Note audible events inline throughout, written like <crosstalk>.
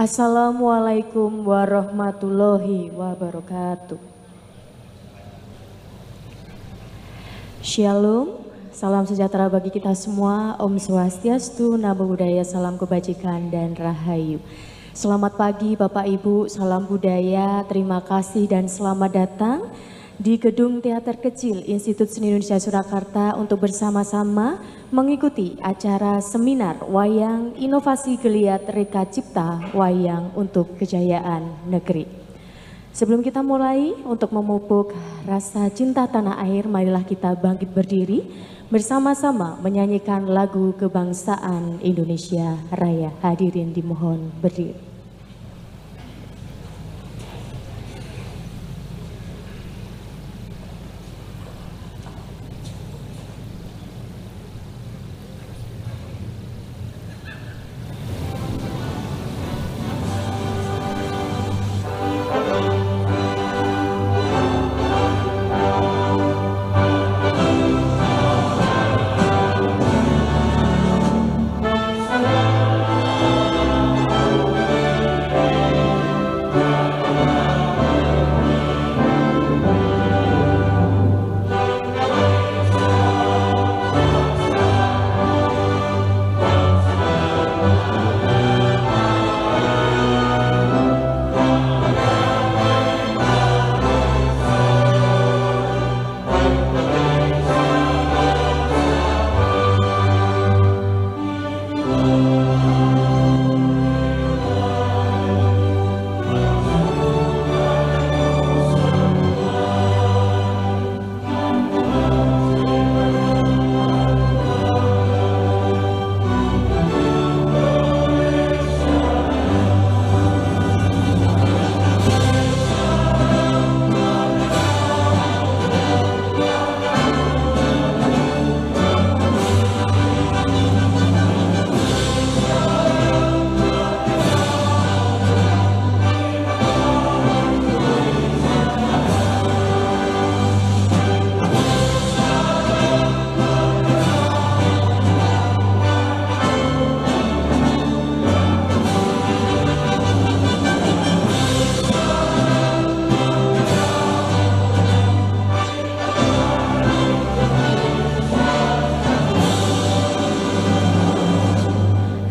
Assalamualaikum warahmatullahi wabarakatuh. Shalom, salam sejahtera bagi kita semua, Om Swastiastu, Namo Budaya salam kebajikan dan rahayu. Selamat pagi Bapak Ibu, salam budaya, terima kasih dan selamat datang di Gedung Teater Kecil Institut Seni Indonesia Surakarta untuk bersama-sama mengikuti acara seminar Wayang Inovasi Geliat Reka Cipta Wayang untuk Kejayaan Negeri. Sebelum kita mulai untuk memupuk rasa cinta tanah air, marilah kita bangkit berdiri bersama-sama menyanyikan lagu kebangsaan Indonesia Raya. Hadirin dimohon berdiri.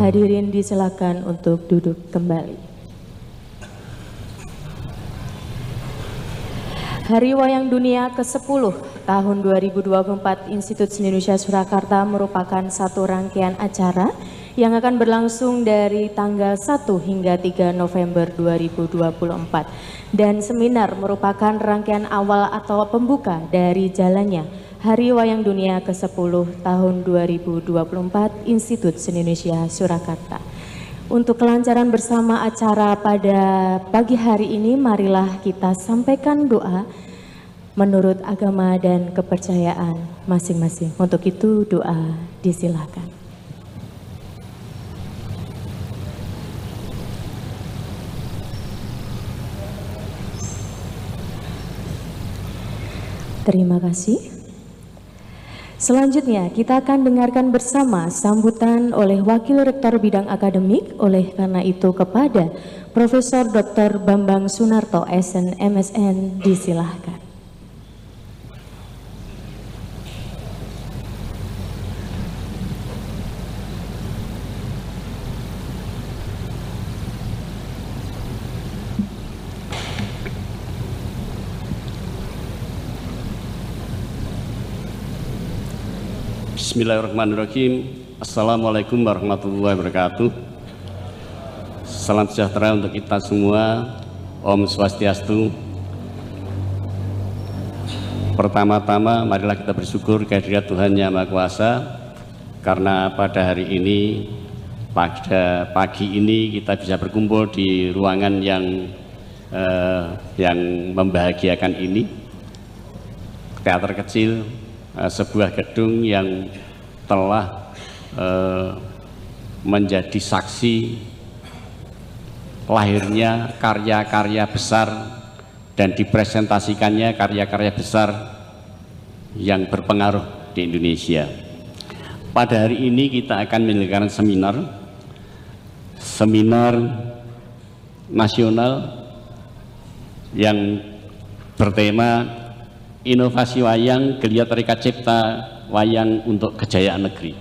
Hadirin disilakan untuk duduk kembali. Hari Wayang Dunia ke-10 tahun 2024 Institut Seni Indonesia Surakarta merupakan satu rangkaian acara yang akan berlangsung dari tanggal 1 hingga 3 November 2024. Dan seminar merupakan rangkaian awal atau pembuka dari jalannya Hari Wayang Dunia ke-10 tahun 2024 Institut Seni Indonesia Surakarta. Untuk kelancaran bersama acara pada pagi hari ini, marilah kita sampaikan doa menurut agama dan kepercayaan masing-masing. Untuk itu doa disilakan. Terima kasih. Selanjutnya, kita akan dengarkan bersama sambutan oleh Wakil Rektor Bidang Akademik oleh karena itu kepada Profesor Dr. Bambang Sunarto, SN MSN, disilahkan. Bismillahirrahmanirrahim. Assalamualaikum warahmatullahi wabarakatuh. Salam sejahtera untuk kita semua. Om Swastiastu. Pertama-tama marilah kita bersyukur kehadirat Tuhan Yang Maha Kuasa karena pada hari ini pada pagi ini kita bisa berkumpul di ruangan yang eh, yang membahagiakan ini. Teater kecil eh, sebuah gedung yang telah eh, menjadi saksi lahirnya karya-karya besar dan dipresentasikannya karya-karya besar yang berpengaruh di Indonesia. Pada hari ini kita akan menyelenggarakan seminar seminar nasional yang bertema inovasi wayang geliat reka cipta wayang untuk kejayaan negeri.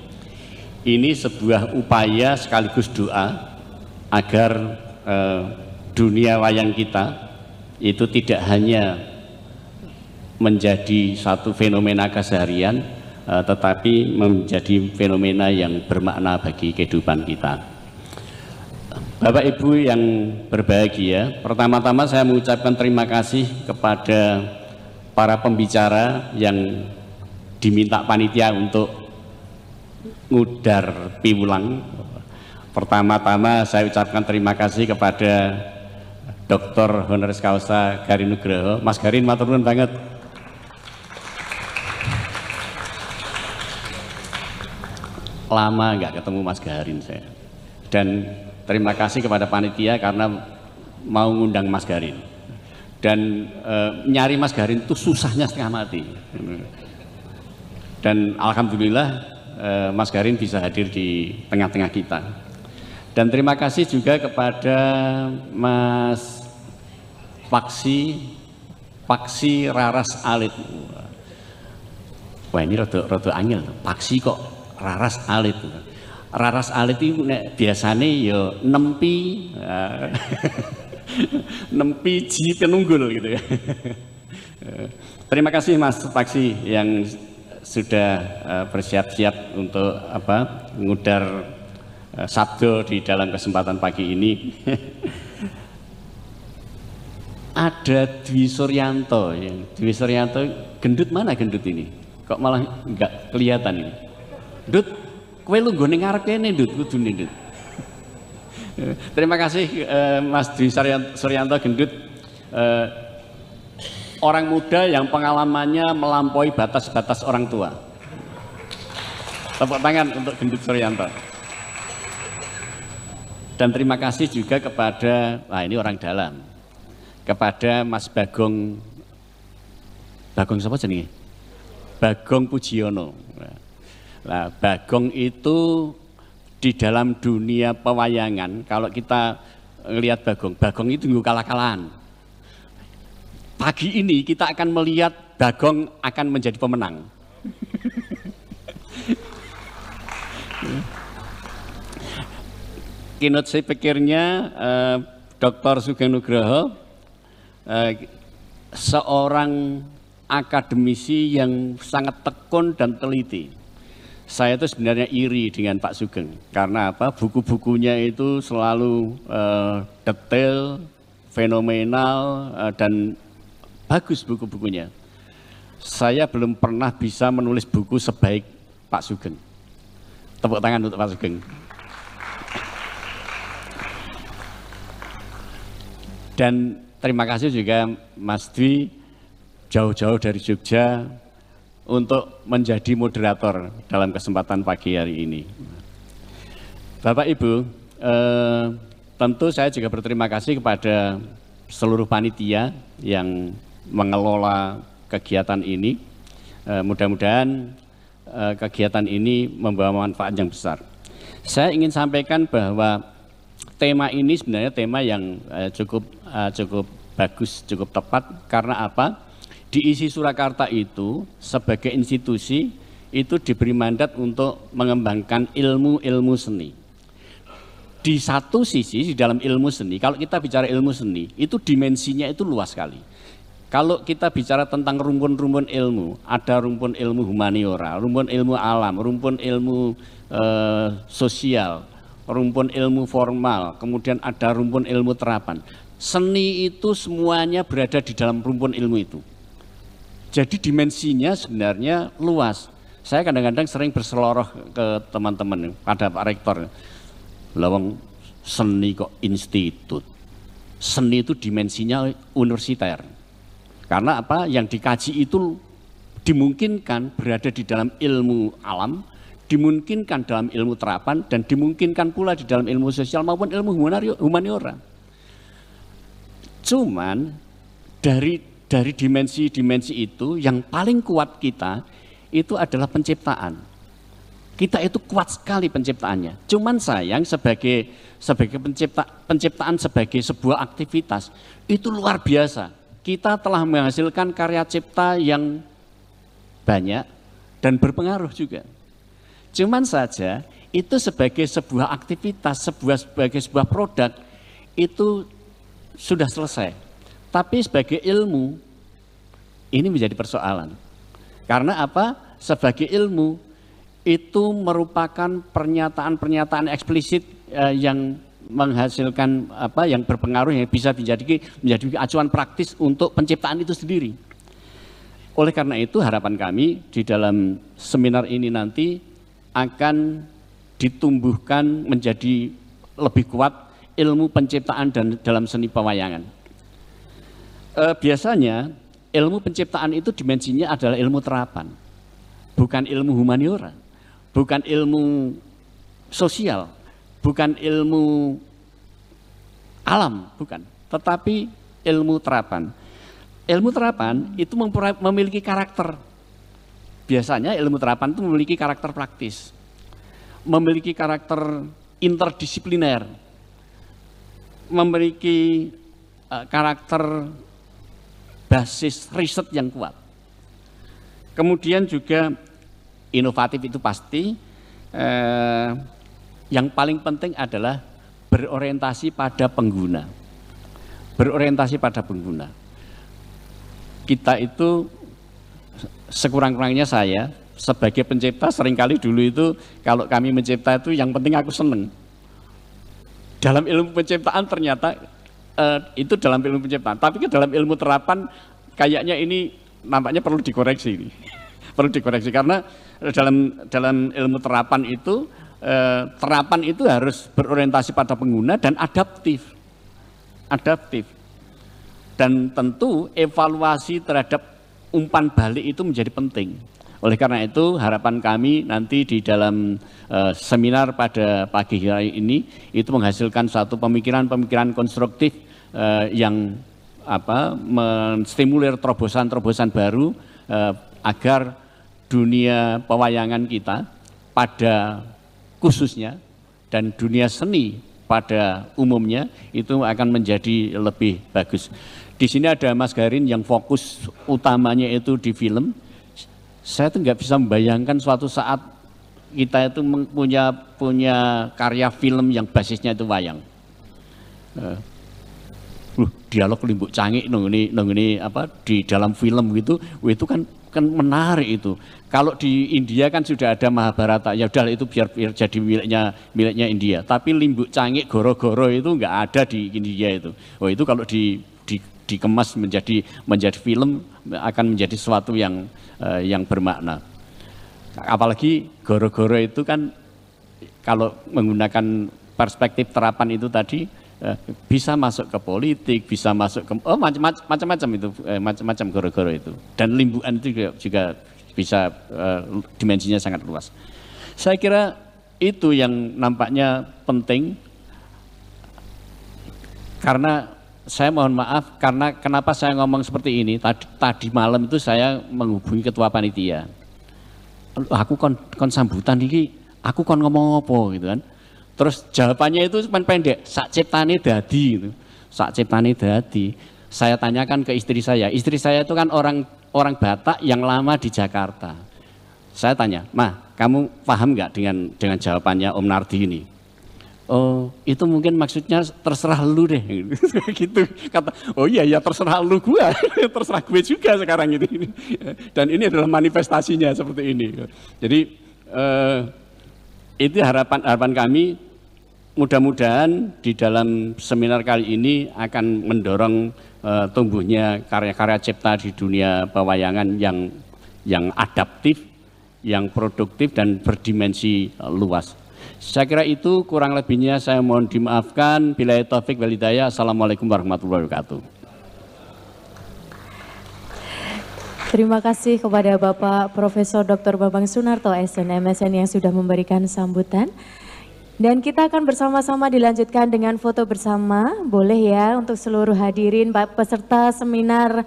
Ini sebuah upaya sekaligus doa agar eh, dunia wayang kita itu tidak hanya menjadi satu fenomena keseharian, eh, tetapi menjadi fenomena yang bermakna bagi kehidupan kita. Bapak Ibu yang berbahagia, pertama-tama saya mengucapkan terima kasih kepada para pembicara yang diminta panitia untuk ngudar piwulang. Pertama-tama saya ucapkan terima kasih kepada Dr. Honoris Causa Garin Nugroho. Mas Garin, maturun banget. Lama nggak ketemu Mas Garin saya. Dan terima kasih kepada panitia karena mau ngundang Mas Garin. Dan e, nyari Mas Garin itu susahnya setengah mati. Dan Alhamdulillah eh, Mas Garin bisa hadir di tengah-tengah kita. Dan terima kasih juga kepada Mas Paksi, Paksi Raras Alit. Wah ini rodo, rodo angel, Paksi kok Raras Alit. Raras Alit itu biasanya ya nempi, eh, <laughs> nempi ji penunggul gitu ya. <laughs> Eh, terima kasih Mas Paksi yang sudah eh, bersiap-siap untuk apa ngudar eh, sabdo di dalam kesempatan pagi ini <laughs> ada Dwi Suryanto yang Dwi Suryanto gendut mana gendut ini kok malah nggak kelihatan ini Dut kue lu gue ngarep kene Dut kudu Dut <laughs> Terima kasih eh, Mas Dwi Suryanto, gendut orang muda yang pengalamannya melampaui batas-batas orang tua. Tepuk tangan untuk Gendut Suryanto. Dan terima kasih juga kepada, nah ini orang dalam, kepada Mas Bagong, Bagong siapa jenis? Bagong Pujiono. Nah, Bagong itu di dalam dunia pewayangan, kalau kita lihat Bagong, Bagong itu nggak kalah-kalahan pagi ini kita akan melihat Bagong akan menjadi pemenang. Keynote saya pikirnya eh, Dr. Sugeng Nugroho eh, seorang akademisi yang sangat tekun dan teliti. Saya itu sebenarnya iri dengan Pak Sugeng karena apa? Buku-bukunya itu selalu uh, detail, fenomenal uh, dan Bagus buku-bukunya. Saya belum pernah bisa menulis buku sebaik Pak Sugeng. Tepuk tangan untuk Pak Sugeng. Dan terima kasih juga Mas Dwi jauh-jauh dari Jogja untuk menjadi moderator dalam kesempatan pagi hari ini. Bapak Ibu, eh, tentu saya juga berterima kasih kepada seluruh panitia yang mengelola kegiatan ini. Eh, mudah-mudahan eh, kegiatan ini membawa manfaat yang besar. Saya ingin sampaikan bahwa tema ini sebenarnya tema yang eh, cukup cukup bagus, cukup tepat karena apa? Di Surakarta itu sebagai institusi itu diberi mandat untuk mengembangkan ilmu-ilmu seni. Di satu sisi di dalam ilmu seni, kalau kita bicara ilmu seni, itu dimensinya itu luas sekali kalau kita bicara tentang rumpun-rumpun ilmu, ada rumpun ilmu humaniora, rumpun ilmu alam, rumpun ilmu eh, sosial, rumpun ilmu formal, kemudian ada rumpun ilmu terapan. Seni itu semuanya berada di dalam rumpun ilmu itu. Jadi dimensinya sebenarnya luas. Saya kadang-kadang sering berseloroh ke teman-teman pada Pak Rektor. Lawang seni kok institut. Seni itu dimensinya universitas. Karena apa yang dikaji itu dimungkinkan berada di dalam ilmu alam, dimungkinkan dalam ilmu terapan, dan dimungkinkan pula di dalam ilmu sosial maupun ilmu humaniora. Cuman dari dari dimensi-dimensi itu yang paling kuat kita itu adalah penciptaan. Kita itu kuat sekali penciptaannya. Cuman sayang sebagai sebagai pencipta penciptaan sebagai sebuah aktivitas itu luar biasa kita telah menghasilkan karya cipta yang banyak dan berpengaruh juga. Cuman saja itu sebagai sebuah aktivitas, sebuah sebagai sebuah produk itu sudah selesai. Tapi sebagai ilmu ini menjadi persoalan. Karena apa? Sebagai ilmu itu merupakan pernyataan-pernyataan eksplisit eh, yang menghasilkan apa yang berpengaruh yang bisa menjadi menjadi acuan praktis untuk penciptaan itu sendiri. Oleh karena itu harapan kami di dalam seminar ini nanti akan ditumbuhkan menjadi lebih kuat ilmu penciptaan dan dalam seni pewayangan. E, biasanya ilmu penciptaan itu dimensinya adalah ilmu terapan, bukan ilmu humaniora, bukan ilmu sosial, bukan ilmu alam, bukan, tetapi ilmu terapan. Ilmu terapan itu memiliki karakter. Biasanya ilmu terapan itu memiliki karakter praktis. Memiliki karakter interdisipliner. Memiliki e, karakter basis riset yang kuat. Kemudian juga inovatif itu pasti, e, yang paling penting adalah berorientasi pada pengguna. Berorientasi pada pengguna. Kita itu sekurang-kurangnya saya sebagai pencipta seringkali dulu itu kalau kami mencipta itu yang penting aku seneng. Dalam ilmu penciptaan ternyata eh, itu dalam ilmu penciptaan, tapi ke dalam ilmu terapan kayaknya ini nampaknya perlu dikoreksi. <laughs> perlu dikoreksi karena dalam dalam ilmu terapan itu Eh, terapan itu harus berorientasi pada pengguna dan adaptif. Adaptif. Dan tentu evaluasi terhadap umpan balik itu menjadi penting. Oleh karena itu harapan kami nanti di dalam eh, seminar pada pagi hari ini itu menghasilkan satu pemikiran-pemikiran konstruktif eh, yang apa menstimulir terobosan-terobosan baru agar dunia pewayangan kita pada khususnya dan dunia seni pada umumnya itu akan menjadi lebih bagus. Di sini ada Mas Garin yang fokus utamanya itu di film. Saya tuh nggak bisa membayangkan suatu saat kita itu punya punya karya film yang basisnya itu wayang. Eh, uh, dialog limbuk canggih nung ini, nung ini apa di dalam film gitu, itu kan kan menarik itu. Kalau di India kan sudah ada Mahabharata, ya udah itu biar, biar jadi miliknya miliknya India. Tapi limbuk cangik goro-goro itu nggak ada di India itu. Oh itu kalau di, di dikemas menjadi menjadi film akan menjadi sesuatu yang uh, yang bermakna. Apalagi goro-goro itu kan kalau menggunakan perspektif terapan itu tadi Eh, bisa masuk ke politik, bisa masuk ke oh macam-macam itu eh, macam-macam goro-goro itu dan limbuan itu juga, juga bisa eh, dimensinya sangat luas. Saya kira itu yang nampaknya penting karena saya mohon maaf karena kenapa saya ngomong seperti ini tadi, tadi malam itu saya menghubungi ketua panitia aku kon, kon sambutan ini aku kon ngomong apa gitu kan Terus jawabannya itu cuma pendek, sak ciptane dadi gitu. Sak ciptane dadi. Saya tanyakan ke istri saya, istri saya itu kan orang orang Batak yang lama di Jakarta. Saya tanya, "Mah, kamu paham nggak dengan dengan jawabannya Om Nardi ini?" Oh, itu mungkin maksudnya terserah lu deh. <laughs> gitu. Kata, "Oh iya ya terserah lu gua, <laughs> terserah gue juga sekarang gitu." <laughs> Dan ini adalah manifestasinya seperti ini. Jadi eh, itu harapan harapan kami mudah-mudahan di dalam seminar kali ini akan mendorong e, tumbuhnya karya-karya cipta di dunia pewayangan yang yang adaptif, yang produktif dan berdimensi eh, luas. Saya kira itu kurang lebihnya saya mohon dimaafkan. Bila taufik walidaya. Assalamualaikum warahmatullahi wabarakatuh. Terima kasih kepada Bapak Profesor Dr. Babang Sunarto SNMSN yang sudah memberikan sambutan. Dan kita akan bersama-sama dilanjutkan dengan foto bersama. Boleh ya untuk seluruh hadirin peserta seminar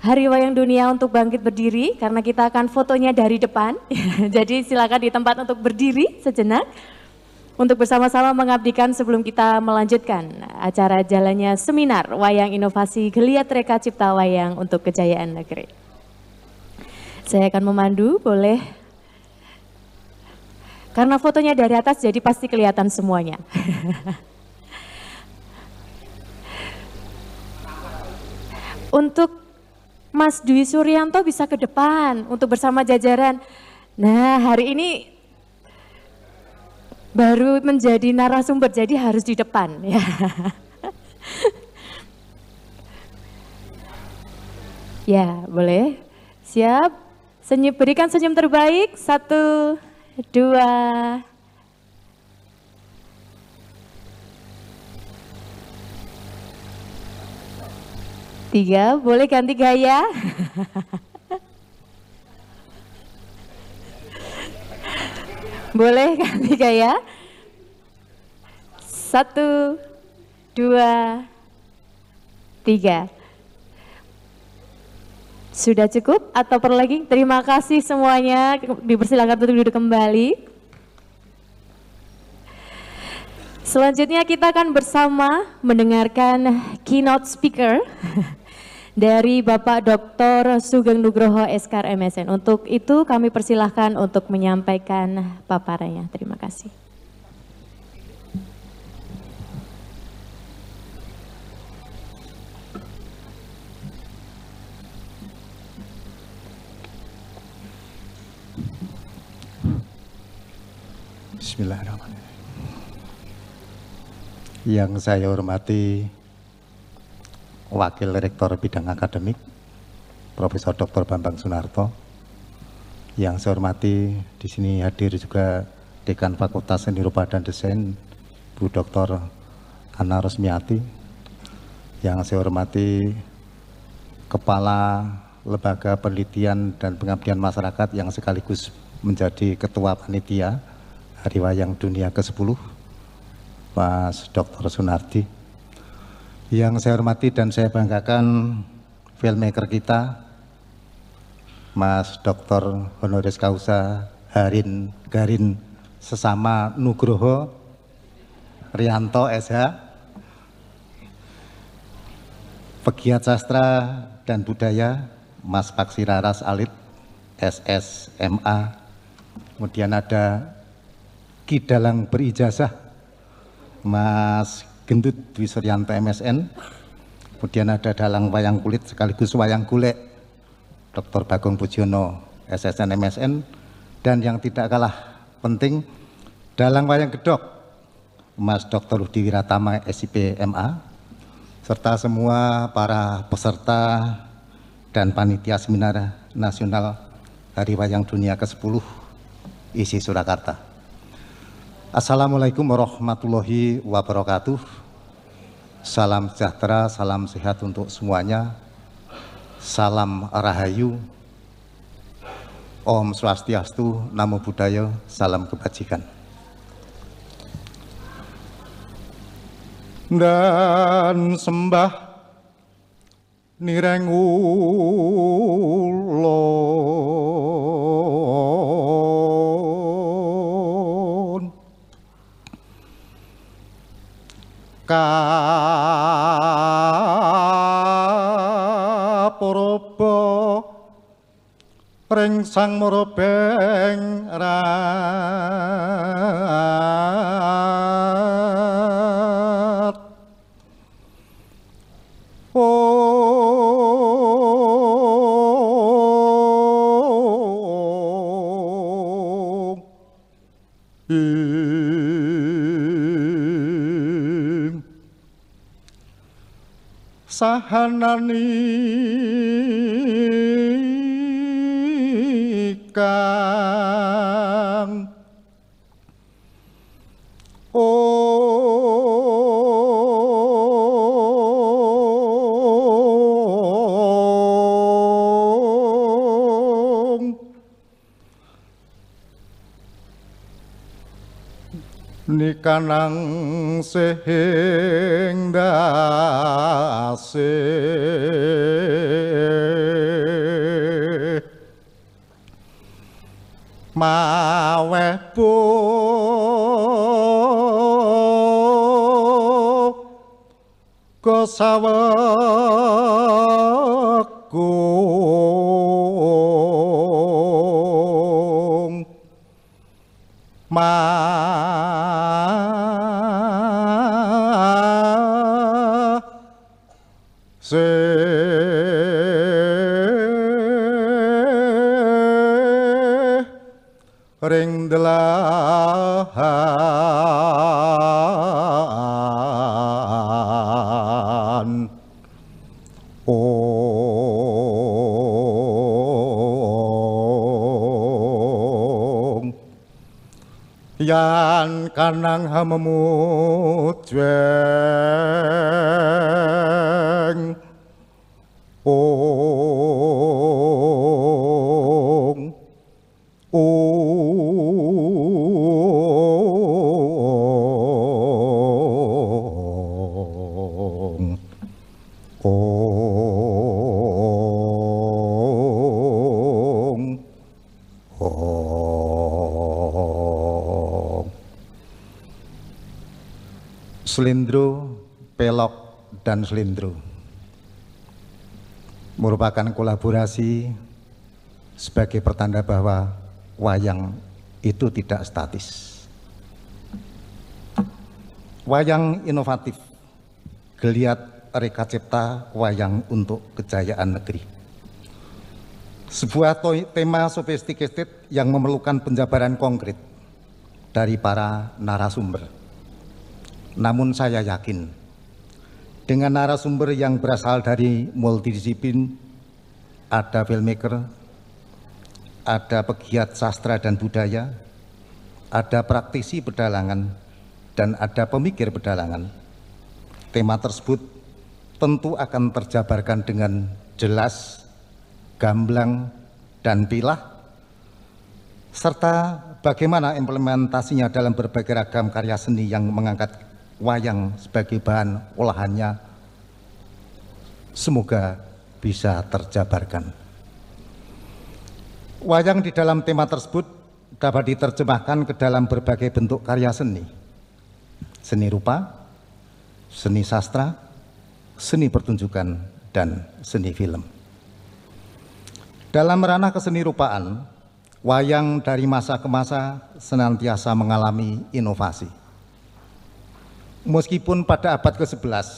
Hari Wayang Dunia untuk bangkit berdiri karena kita akan fotonya dari depan. <laughs> Jadi silakan di tempat untuk berdiri sejenak untuk bersama-sama mengabdikan sebelum kita melanjutkan acara jalannya seminar Wayang Inovasi Geliat Reka Cipta Wayang untuk Kejayaan Negeri. Saya akan memandu, boleh karena fotonya dari atas jadi pasti kelihatan semuanya. <laughs> untuk Mas Dwi Suryanto bisa ke depan untuk bersama jajaran. Nah, hari ini baru menjadi narasumber, jadi harus di depan ya. <laughs> ya, boleh. Siap. Senyum, berikan senyum terbaik. Satu, dua, tiga. Boleh ganti gaya? <laughs> Boleh ganti gaya? Satu, dua, tiga. Sudah cukup atau perlu lagi? Terima kasih semuanya. Dipersilakan untuk duduk kembali. Selanjutnya kita akan bersama mendengarkan keynote speaker <laughs> dari Bapak Dr. Sugeng Nugroho SKR MSN. Untuk itu kami persilahkan untuk menyampaikan paparannya. Terima kasih. Bismillahirrahmanirrahim. Yang saya hormati Wakil Rektor Bidang Akademik Profesor Dr. Bambang Sunarto. Yang saya hormati di sini hadir juga Dekan Fakultas Seni Rupa dan Desain Bu Dr. Ana Rosmiati. Yang saya hormati Kepala Lembaga Penelitian dan Pengabdian Masyarakat yang sekaligus menjadi Ketua Panitia Hari Wayang Dunia ke-10, Mas Dr. Sunardi. Yang saya hormati dan saya banggakan filmmaker kita, Mas Dr. Honoris Causa Harin Garin Sesama Nugroho Rianto SH, pegiat sastra dan budaya Mas Paksi Raras Alit SSMA, kemudian ada Ki Dalang berijazah Mas Gendut Wisuryanto MSN kemudian ada Dalang Wayang Kulit sekaligus Wayang kulit Dr. Bagong Pujono SSN MSN dan yang tidak kalah penting Dalang Wayang Gedok Mas Dr. Rudi Wiratama SIP MA serta semua para peserta dan panitia seminar nasional Hari Wayang Dunia ke-10 ISI Surakarta. Assalamualaikum warahmatullahi wabarakatuh. Salam sejahtera, salam sehat untuk semuanya. Salam rahayu. Om Swastiastu, Namo Buddhaya, salam kebajikan. Dan sembah nirengu beng sang moro beng ra Sahanani kang ong nikanang sehingdah savas kalian kanang hamemu jen. dan Slindro merupakan kolaborasi sebagai pertanda bahwa wayang itu tidak statis. Wayang inovatif, geliat reka cipta wayang untuk kejayaan negeri. Sebuah tema sophisticated yang memerlukan penjabaran konkret dari para narasumber. Namun saya yakin dengan narasumber yang berasal dari multidisiplin, ada filmmaker, ada pegiat sastra dan budaya, ada praktisi pedalangan, dan ada pemikir pedalangan. Tema tersebut tentu akan terjabarkan dengan jelas, gamblang, dan pilah, serta bagaimana implementasinya dalam berbagai ragam karya seni yang mengangkat wayang sebagai bahan olahannya semoga bisa terjabarkan. Wayang di dalam tema tersebut dapat diterjemahkan ke dalam berbagai bentuk karya seni. Seni rupa, seni sastra, seni pertunjukan, dan seni film. Dalam ranah keseni rupaan, wayang dari masa ke masa senantiasa mengalami inovasi meskipun pada abad ke-11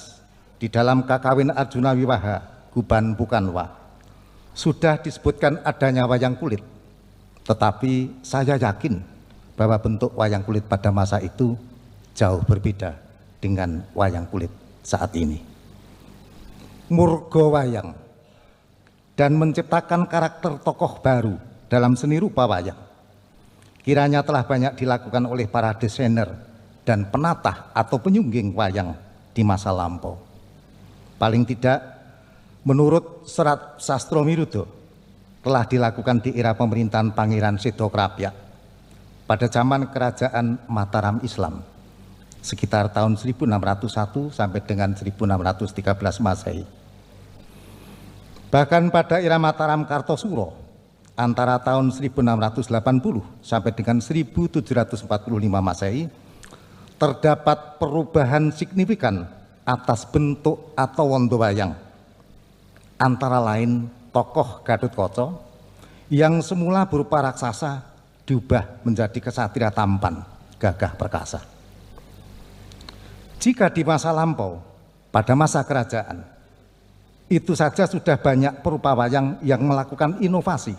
di dalam kakawin Arjuna Wiwaha Guban Pukanwa sudah disebutkan adanya wayang kulit tetapi saya yakin bahwa bentuk wayang kulit pada masa itu jauh berbeda dengan wayang kulit saat ini murgo wayang dan menciptakan karakter tokoh baru dalam seni rupa wayang kiranya telah banyak dilakukan oleh para desainer dan penatah atau penyungging wayang di masa lampau. Paling tidak menurut serat Sastro Mirudo telah dilakukan di era pemerintahan Pangeran Sido Krapyak pada zaman kerajaan Mataram Islam sekitar tahun 1601 sampai dengan 1613 Masehi. Bahkan pada era Mataram Kartosuro antara tahun 1680 sampai dengan 1745 Masehi terdapat perubahan signifikan atas bentuk atau wondo wayang. Antara lain tokoh gadut Koco yang semula berupa raksasa diubah menjadi kesatria tampan, gagah perkasa. Jika di masa lampau, pada masa kerajaan, itu saja sudah banyak perupa wayang yang melakukan inovasi.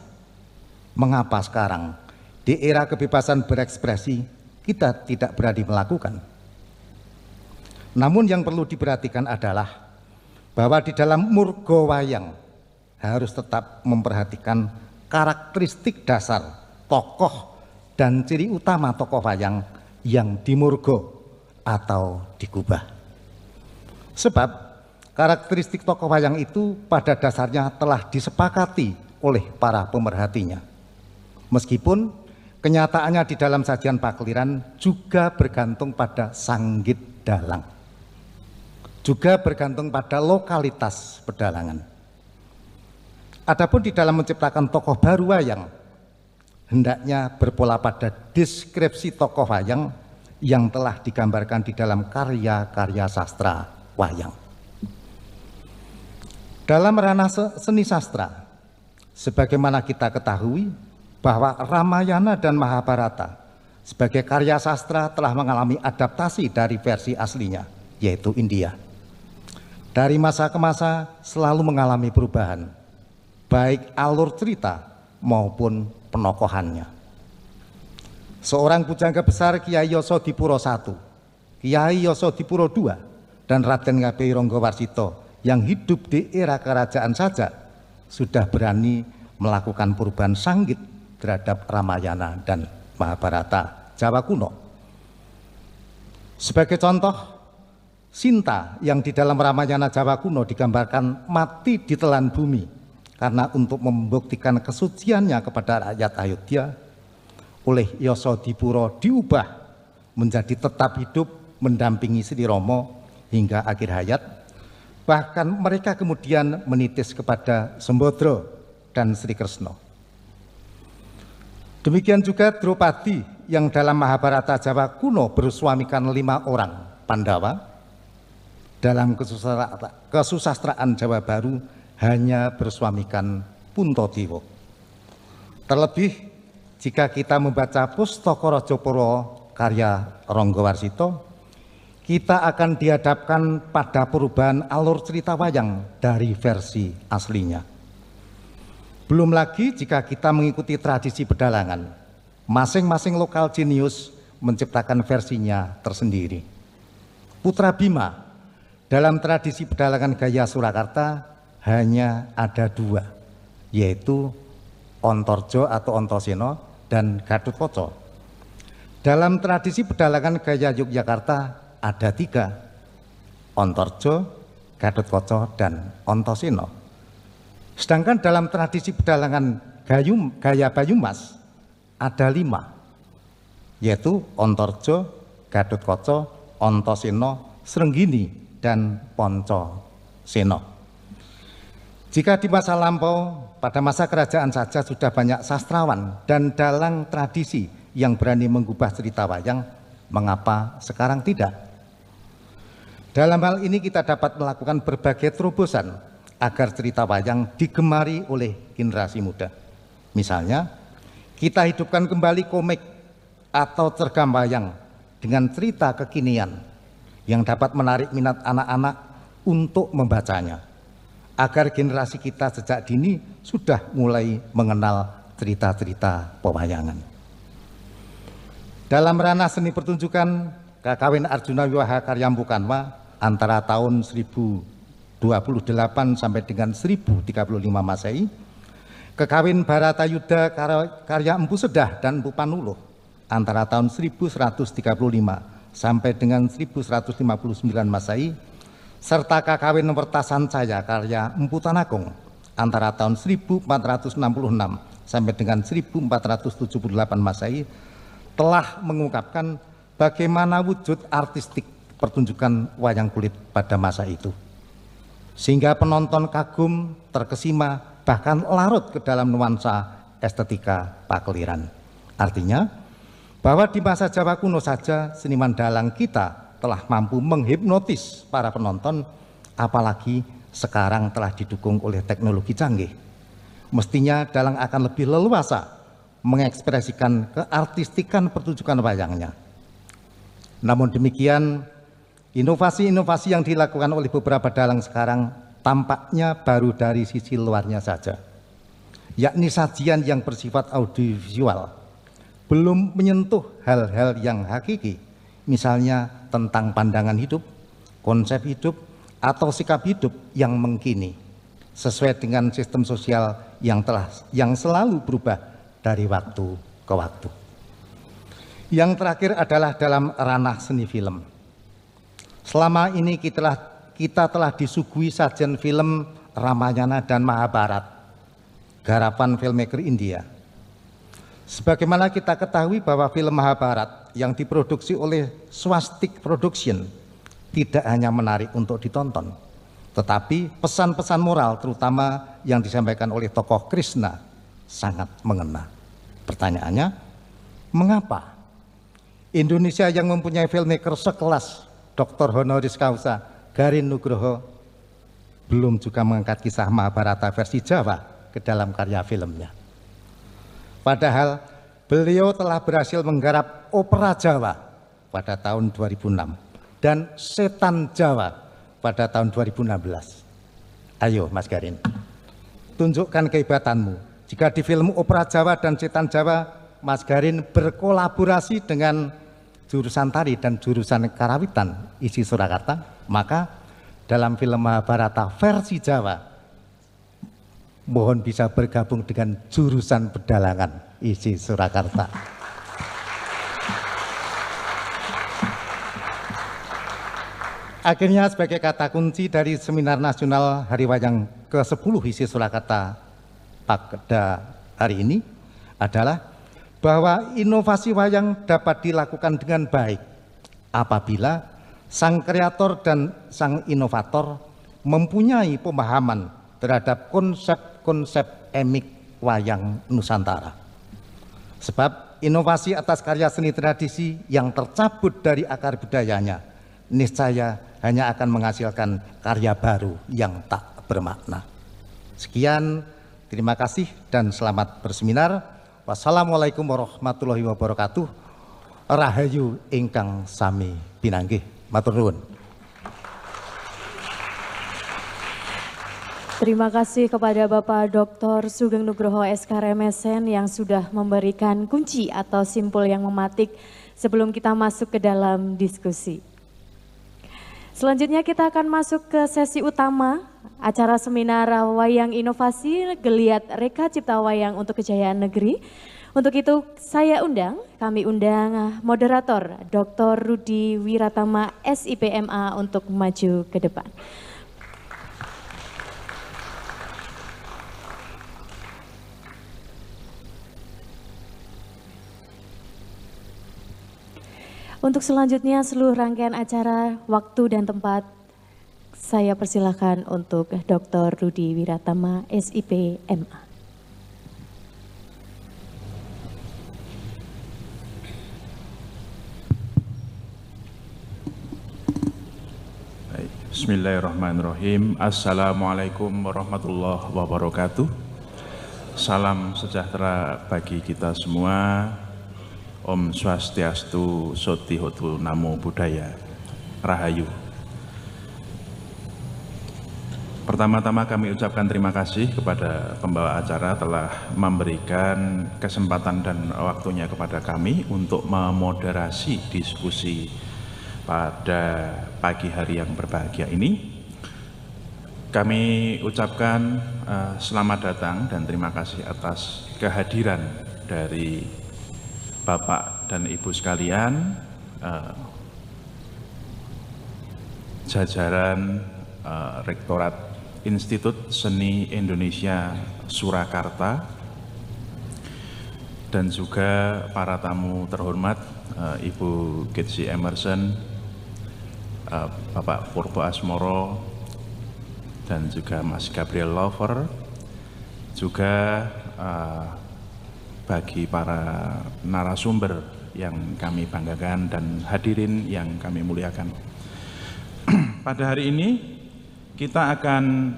Mengapa sekarang di era kebebasan berekspresi kita tidak berani melakukan. Namun yang perlu diperhatikan adalah bahwa di dalam murgo wayang harus tetap memperhatikan karakteristik dasar tokoh dan ciri utama tokoh wayang yang dimurgo atau digubah. Sebab karakteristik tokoh wayang itu pada dasarnya telah disepakati oleh para pemerhatinya. Meskipun kenyataannya di dalam sajian pakliran juga bergantung pada sanggit dalang. Juga bergantung pada lokalitas pedalangan. Adapun di dalam menciptakan tokoh baru wayang, hendaknya berpola pada deskripsi tokoh wayang yang telah digambarkan di dalam karya-karya sastra wayang. Dalam ranah seni sastra, sebagaimana kita ketahui, bahwa Ramayana dan Mahabharata sebagai karya sastra telah mengalami adaptasi dari versi aslinya, yaitu India. Dari masa ke masa selalu mengalami perubahan, baik alur cerita maupun penokohannya. Seorang pujangga besar Kiai Yosodipuro I, Kiai Yosodipuro II, dan Raden Ngabei Ronggowarsito yang hidup di era kerajaan saja sudah berani melakukan perubahan sanggit terhadap Ramayana dan Mahabharata Jawa kuno. Sebagai contoh, Sinta yang di dalam Ramayana Jawa kuno digambarkan mati ditelan bumi karena untuk membuktikan kesuciannya kepada rakyat Ayodhya oleh Yosodipuro diubah menjadi tetap hidup mendampingi Sri Romo hingga akhir hayat. Bahkan mereka kemudian menitis kepada Sembodro dan Sri Kresno. Demikian juga Drupadi yang dalam Mahabharata Jawa kuno bersuamikan lima orang Pandawa. Dalam kesusastraan, Jawa Baru hanya bersuamikan Puntotiwo. Terlebih jika kita membaca Pustaka Rajapura karya Ronggowarsito, kita akan dihadapkan pada perubahan alur cerita wayang dari versi aslinya. Belum lagi jika kita mengikuti tradisi pedalangan. Masing-masing lokal jenius menciptakan versinya tersendiri. Putra Bima dalam tradisi pedalangan gaya Surakarta hanya ada dua, yaitu Ontorjo atau Ontosino dan Gadut Koco. Dalam tradisi pedalangan gaya Yogyakarta ada tiga, Ontorjo, Gadut Koco, dan Ontosino. Sedangkan dalam tradisi pedalangan gayum, gaya Bayumas ada lima, yaitu Ontorjo, Gadot Koco, Ontosino, Serenggini, dan Ponco Sino. Jika di masa lampau, pada masa kerajaan saja sudah banyak sastrawan dan dalang tradisi yang berani mengubah cerita wayang, mengapa sekarang tidak? Dalam hal ini kita dapat melakukan berbagai terobosan agar cerita wayang digemari oleh generasi muda. Misalnya, kita hidupkan kembali komik atau cergam wayang dengan cerita kekinian yang dapat menarik minat anak-anak untuk membacanya. Agar generasi kita sejak dini sudah mulai mengenal cerita-cerita pewayangan. Dalam ranah seni pertunjukan, Kakawin Arjuna Wiwaha Kanwa antara tahun 28 sampai dengan 1035 Masehi, kekawin Baratayuda karya Empu Sedah dan Empu Panuluh antara tahun 1135 sampai dengan 1159 Masehi, serta kekawin Wertasan Caya karya Empu Tanakung antara tahun 1466 sampai dengan 1478 Masehi telah mengungkapkan bagaimana wujud artistik pertunjukan wayang kulit pada masa itu sehingga penonton kagum, terkesima, bahkan larut ke dalam nuansa estetika pakeliran. Artinya, bahwa di masa Jawa kuno saja seniman dalang kita telah mampu menghipnotis para penonton, apalagi sekarang telah didukung oleh teknologi canggih. Mestinya dalang akan lebih leluasa mengekspresikan keartistikan pertunjukan wayangnya. Namun demikian, Inovasi-inovasi yang dilakukan oleh beberapa dalang sekarang tampaknya baru dari sisi luarnya saja, yakni sajian yang bersifat audiovisual, belum menyentuh hal-hal yang hakiki, misalnya tentang pandangan hidup, konsep hidup, atau sikap hidup yang mengkini, sesuai dengan sistem sosial yang telah yang selalu berubah dari waktu ke waktu. Yang terakhir adalah dalam ranah seni film Selama ini kita telah, kita telah disuguhi sajian film Ramayana dan Mahabharat, garapan filmmaker India. Sebagaimana kita ketahui bahwa film Mahabharat yang diproduksi oleh Swastik Production tidak hanya menarik untuk ditonton, tetapi pesan-pesan moral terutama yang disampaikan oleh tokoh Krishna sangat mengena. Pertanyaannya, mengapa Indonesia yang mempunyai filmmaker sekelas Dr. Honoris Causa Garin Nugroho belum juga mengangkat kisah Mahabharata versi Jawa ke dalam karya filmnya. Padahal beliau telah berhasil menggarap opera Jawa pada tahun 2006 dan Setan Jawa pada tahun 2016. Ayo Mas Garin, tunjukkan kehebatanmu. Jika di film opera Jawa dan Setan Jawa, Mas Garin berkolaborasi dengan jurusan tari dan jurusan karawitan isi Surakarta, maka dalam film Mahabharata versi Jawa, mohon bisa bergabung dengan jurusan pedalangan isi Surakarta. Akhirnya sebagai kata kunci dari Seminar Nasional Hari Wayang ke-10 isi Surakarta pada hari ini adalah bahwa inovasi wayang dapat dilakukan dengan baik apabila sang kreator dan sang inovator mempunyai pemahaman terhadap konsep-konsep emik wayang Nusantara. Sebab inovasi atas karya seni tradisi yang tercabut dari akar budayanya niscaya hanya akan menghasilkan karya baru yang tak bermakna. Sekian, terima kasih dan selamat berseminar. Wassalamualaikum warahmatullahi wabarakatuh. Rahayu ingkang sami pinanggih. Matur nuwun. Terima kasih kepada Bapak Dr. Sugeng Nugroho SKRMSN, yang sudah memberikan kunci atau simpul yang mematik sebelum kita masuk ke dalam diskusi. Selanjutnya kita akan masuk ke sesi utama acara seminar Wayang Inovasi Geliat Reka Cipta Wayang untuk Kejayaan Negeri. Untuk itu saya undang, kami undang moderator Dr. Rudi Wiratama SIPMA untuk maju ke depan. Untuk selanjutnya seluruh rangkaian acara, waktu dan tempat, saya persilahkan untuk Dr. Rudi Wiratama, SIP MA. Bismillahirrahmanirrahim. Assalamualaikum warahmatullahi wabarakatuh. Salam sejahtera bagi kita semua. Om Swastiastu Soti Hotu Namo Buddhaya Rahayu Pertama-tama kami ucapkan terima kasih kepada pembawa acara telah memberikan kesempatan dan waktunya kepada kami untuk memoderasi diskusi pada pagi hari yang berbahagia ini. Kami ucapkan uh, selamat datang dan terima kasih atas kehadiran dari Bapak dan Ibu sekalian, eh, jajaran eh, Rektorat Institut Seni Indonesia Surakarta, dan juga para tamu terhormat, eh, Ibu Getsi Emerson, Bapak Purbo Asmoro, dan juga Mas Gabriel Lover, juga eh, bagi para narasumber yang kami banggakan dan hadirin yang kami muliakan. <clears throat> Pada hari ini kita akan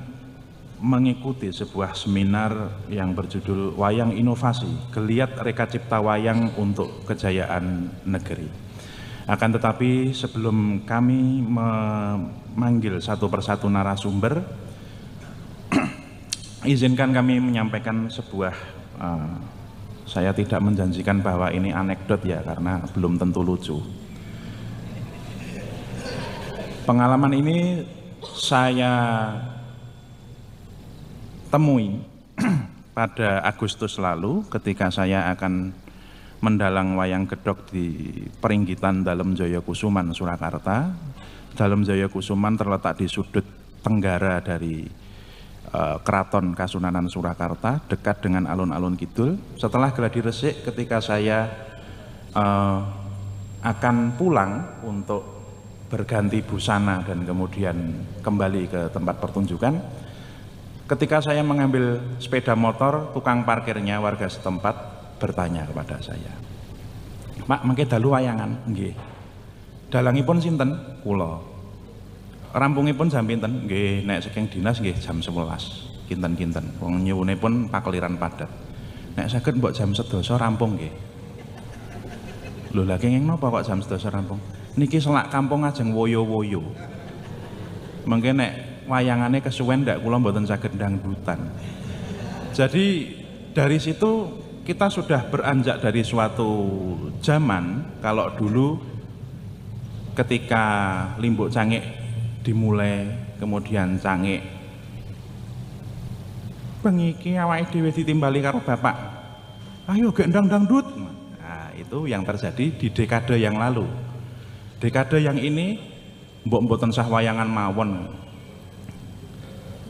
mengikuti sebuah seminar yang berjudul Wayang Inovasi, Geliat Reka Cipta Wayang untuk Kejayaan Negeri. Akan tetapi sebelum kami memanggil satu persatu narasumber, <clears throat> izinkan kami menyampaikan sebuah uh, saya tidak menjanjikan bahwa ini anekdot ya karena belum tentu lucu. Pengalaman ini saya temui <clears throat> pada Agustus lalu ketika saya akan mendalang wayang gedok di peringgitan dalam Jaya Kusuman Surakarta. Dalam Jaya Kusuman terletak di sudut tenggara dari Eh, keraton Kasunanan Surakarta dekat dengan alun-alun kidul. Setelah geladi resik ketika saya uh, akan pulang untuk berganti busana dan kemudian kembali ke tempat pertunjukan. Ketika saya mengambil sepeda motor, tukang parkirnya warga setempat bertanya kepada saya, Mak, mungkin dalu wayangan, nggih. Dalangipun sinten? Kulo. Rampungnya pun jam pinten? Nggih, naik saking dinas nggih jam sebelas, Kinten-kinten. Wong nyuwune pun pakeliran padat. Naik sakit buat jam sore rampung nggih. Lho lagi ngeng napa kok jam sore rampung? Niki selak kampung ajeng woyo-woyo. mungkin naik wayangannya kesuwen ndak kula mboten saged dangdutan. Jadi dari situ kita sudah beranjak dari suatu zaman kalau dulu ketika limbuk cangik dimulai kemudian cangik pengiki awak dewi ditimbali karo bapak ayo gendang dangdut nah itu yang terjadi di dekade yang lalu dekade yang ini mbok mboten sah wayangan mawon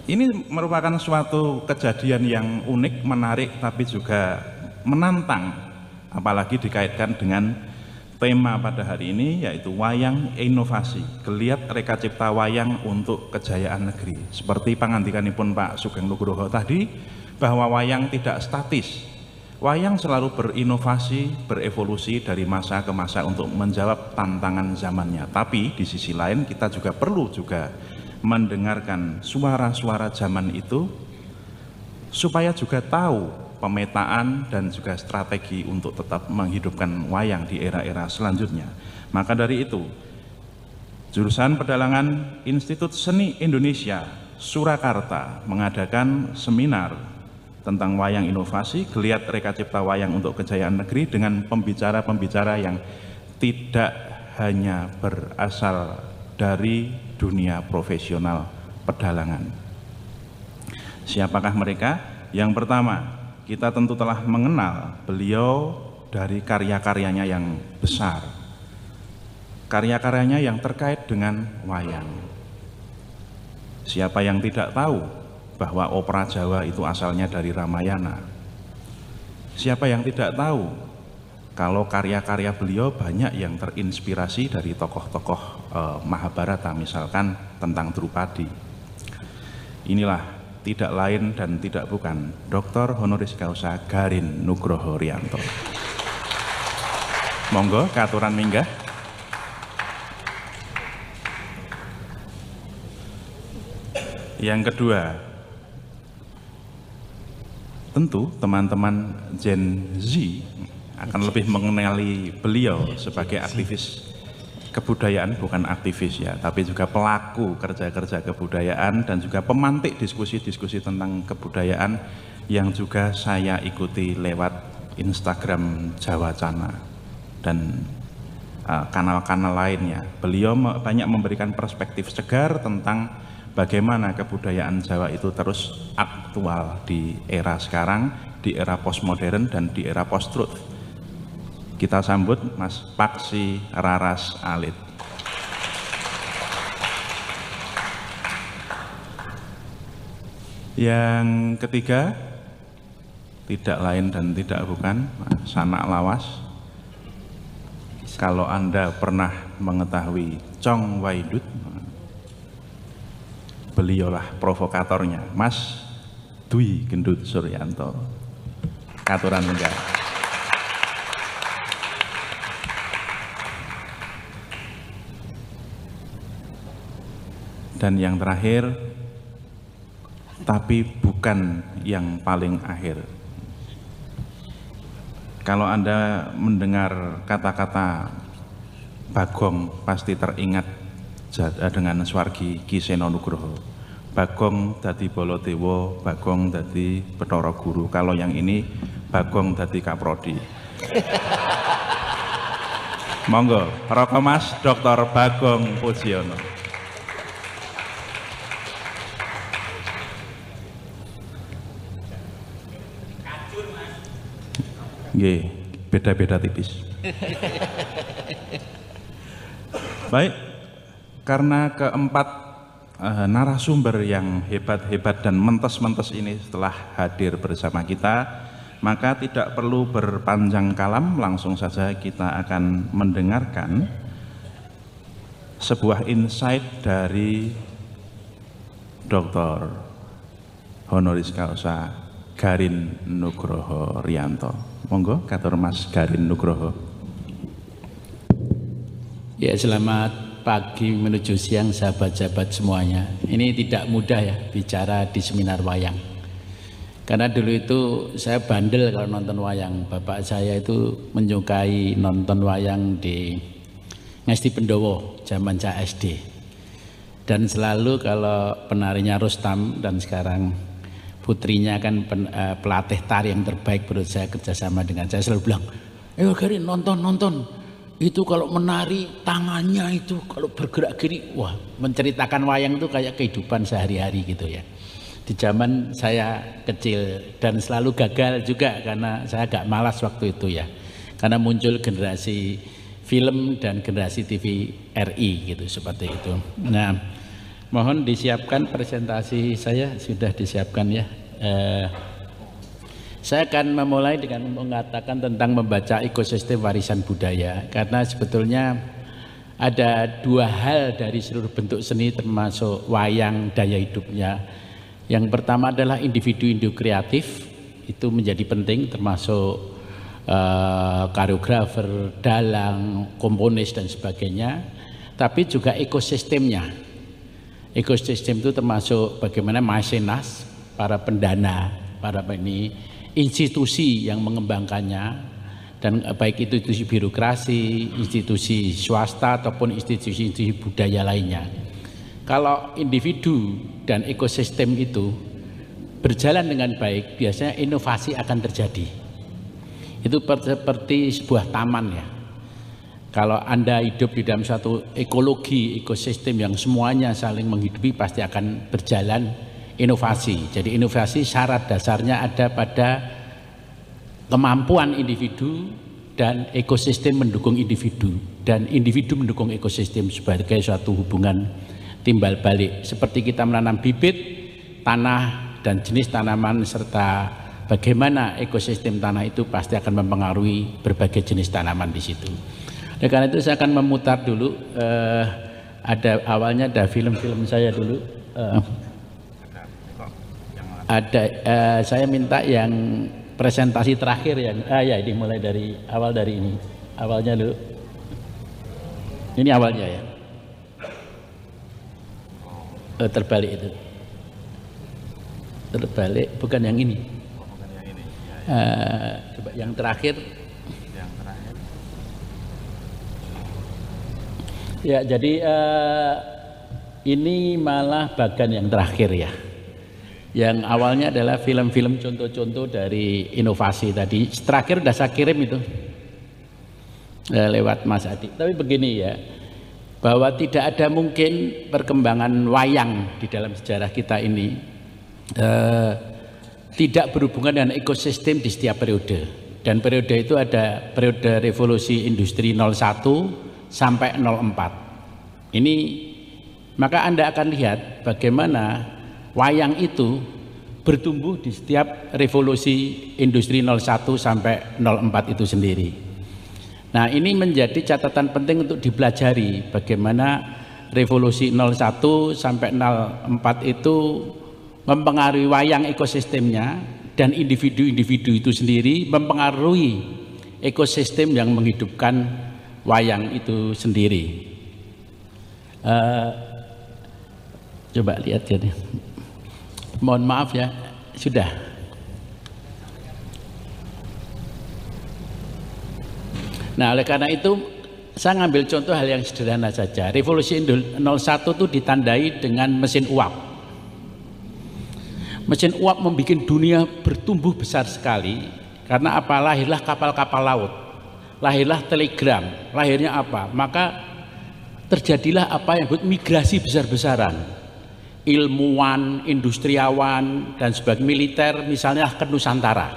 ini merupakan suatu kejadian yang unik, menarik, tapi juga menantang, apalagi dikaitkan dengan tema pada hari ini yaitu wayang inovasi geliat reka cipta wayang untuk kejayaan negeri seperti pengantikan pun Pak Sugeng Nugroho tadi bahwa wayang tidak statis wayang selalu berinovasi berevolusi dari masa ke masa untuk menjawab tantangan zamannya tapi di sisi lain kita juga perlu juga mendengarkan suara-suara zaman itu supaya juga tahu pemetaan dan juga strategi untuk tetap menghidupkan wayang di era-era selanjutnya. Maka dari itu, jurusan pedalangan Institut Seni Indonesia Surakarta mengadakan seminar tentang wayang inovasi, geliat reka cipta wayang untuk kejayaan negeri dengan pembicara-pembicara yang tidak hanya berasal dari dunia profesional pedalangan. Siapakah mereka? Yang pertama, kita tentu telah mengenal beliau dari karya-karyanya yang besar. Karya-karyanya yang terkait dengan wayang. Siapa yang tidak tahu bahwa opera Jawa itu asalnya dari Ramayana? Siapa yang tidak tahu kalau karya-karya beliau banyak yang terinspirasi dari tokoh-tokoh eh, Mahabharata misalkan tentang Drupadi. Inilah tidak lain dan tidak bukan Dr. Honoris Causa Garin Nugroho Rianto. Monggo keaturan minggah. Yang kedua, tentu teman-teman Gen Z akan lebih mengenali beliau iya, sebagai aktivis kebudayaan bukan aktivis ya, tapi juga pelaku kerja-kerja kebudayaan dan juga pemantik diskusi-diskusi tentang kebudayaan yang juga saya ikuti lewat Instagram Jawa Cana dan eh, kanal-kanal uh, lainnya. Beliau banyak memberikan perspektif segar tentang bagaimana kebudayaan Jawa itu terus aktual di era sekarang, di era postmodern dan di era post-truth kita sambut Mas Paksi Raras Alit. Yang ketiga, tidak lain dan tidak bukan, sanak lawas. Kalau Anda pernah mengetahui Chong Waidut, beliolah provokatornya, Mas Dwi Gendut Suryanto, Katuran Negara. dan yang terakhir tapi bukan yang paling akhir. Kalau Anda mendengar kata-kata Bagong pasti teringat eh, dengan Swargi Kiseno Nugroho. Bagong dadi Bolotewo, Bagong dadi Petoro Guru. Kalau yang ini Bagong dadi Kaprodi. <laughs> Monggo, Rokomas Dr. Bagong Pujiono. Nggih, beda-beda tipis. Baik, karena keempat uh, narasumber yang hebat-hebat dan mentes-mentes ini setelah hadir bersama kita, maka tidak perlu berpanjang kalam, langsung saja kita akan mendengarkan sebuah insight dari Dr. Honoris Causa Garin Nugroho Rianto. Monggo kator Mas Garin Nugroho. Ya selamat pagi menuju siang sahabat-sahabat semuanya. Ini tidak mudah ya bicara di seminar wayang. Karena dulu itu saya bandel kalau nonton wayang. Bapak saya itu menyukai nonton wayang di Ngesti Pendowo zaman saya SD. Dan selalu kalau penarinya Rustam dan sekarang putrinya kan pen, uh, pelatih tari yang terbaik menurut saya kerjasama dengan saya selalu bilang eh Gary nonton nonton itu kalau menari tangannya itu kalau bergerak kiri wah menceritakan wayang itu kayak kehidupan sehari-hari gitu ya di zaman saya kecil dan selalu gagal juga karena saya agak malas waktu itu ya karena muncul generasi film dan generasi TV RI gitu seperti itu nah Mohon disiapkan presentasi saya sudah disiapkan ya. Eh, saya akan memulai dengan mengatakan tentang membaca ekosistem warisan budaya karena sebetulnya ada dua hal dari seluruh bentuk seni termasuk wayang daya hidupnya. Yang pertama adalah individu-individu kreatif itu menjadi penting termasuk eh, karografer, uh, dalang, komponis dan sebagainya. Tapi juga ekosistemnya ekosistem itu termasuk bagaimana masinas para pendana para ini institusi yang mengembangkannya dan eh, baik itu institusi birokrasi, institusi swasta ataupun institusi-institusi budaya lainnya. Kalau individu dan ekosistem itu berjalan dengan baik, biasanya inovasi akan terjadi. Itu seperti sebuah taman ya. Kalau Anda hidup di dalam satu ekologi, ekosistem yang semuanya saling menghidupi pasti akan berjalan inovasi. Jadi inovasi syarat dasarnya ada pada kemampuan individu dan ekosistem mendukung individu dan individu mendukung ekosistem sebagai suatu hubungan timbal balik. Seperti kita menanam bibit, tanah dan jenis tanaman serta bagaimana ekosistem tanah itu pasti akan mempengaruhi berbagai jenis tanaman di situ. Ya karena itu saya akan memutar dulu uh, ada awalnya ada film-film saya dulu. Uh, ada uh, saya minta yang presentasi terakhir yang ah ya ini mulai dari awal dari ini. Awalnya dulu. Ini awalnya ya. Uh, terbalik itu. Terbalik bukan yang ini. Uh, coba yang terakhir Ya, jadi uh, ini malah bagan yang terakhir ya. Yang awalnya adalah film-film contoh-contoh dari inovasi tadi. Terakhir sudah saya kirim itu uh, lewat Mas Adi. Tapi begini ya, bahwa tidak ada mungkin perkembangan wayang di dalam sejarah kita ini uh, tidak berhubungan dengan ekosistem di setiap periode. Dan periode itu ada periode revolusi industri 01, sampai 04. Ini maka Anda akan lihat bagaimana wayang itu bertumbuh di setiap revolusi industri 01 sampai 04 itu sendiri. Nah, ini menjadi catatan penting untuk dipelajari bagaimana revolusi 01 sampai 04 itu mempengaruhi wayang ekosistemnya dan individu-individu itu sendiri mempengaruhi ekosistem yang menghidupkan wayang itu sendiri. Uh, coba lihat ya. Mohon maaf ya, sudah. Nah, oleh karena itu saya ngambil contoh hal yang sederhana saja. Revolusi Indul 01 itu ditandai dengan mesin uap. Mesin uap membuat dunia bertumbuh besar sekali karena apa lahirlah kapal-kapal laut lahirlah telegram lahirnya apa maka terjadilah apa yang disebut migrasi besar-besaran ilmuwan, industriawan dan sebagai militer misalnya ke Nusantara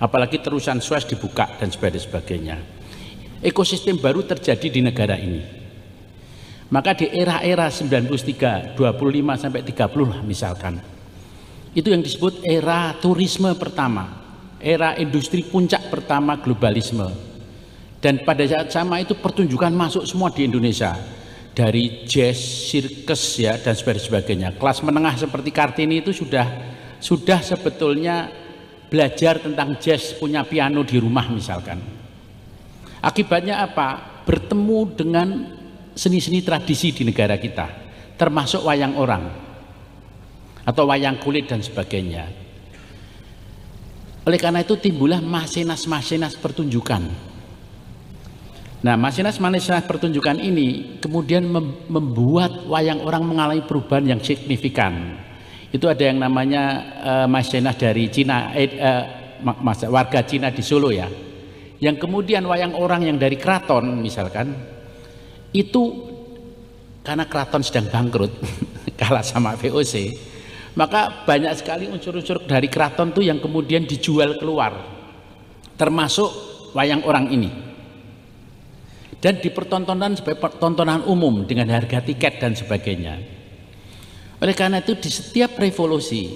apalagi terusan Suez dibuka dan sebagainya ekosistem baru terjadi di negara ini maka di era-era 93, 25 sampai 30 lah misalkan. Itu yang disebut era turisme pertama, era industri puncak pertama globalisme. Dan pada saat sama itu pertunjukan masuk semua di Indonesia. Dari jazz, sirkus ya dan sebagainya. Kelas menengah seperti Kartini itu sudah sudah sebetulnya belajar tentang jazz punya piano di rumah misalkan. Akibatnya apa? Bertemu dengan seni-seni tradisi di negara kita, termasuk wayang orang atau wayang kulit dan sebagainya. Oleh karena itu timbullah masinas-masinas pertunjukan Nah, masinas-masinas pertunjukan ini kemudian membuat wayang orang mengalami perubahan yang signifikan. Itu ada yang namanya uh, eh, masinas dari Cina, eh, uh, warga Cina di Solo ya. Yang kemudian wayang orang yang dari keraton misalkan itu karena keraton sedang bangkrut <laughs> kalah sama VOC maka banyak sekali unsur-unsur dari keraton tuh yang kemudian dijual keluar termasuk wayang orang ini dan dipertontonkan sebagai pertontonan umum dengan harga tiket dan sebagainya. Oleh karena itu di setiap revolusi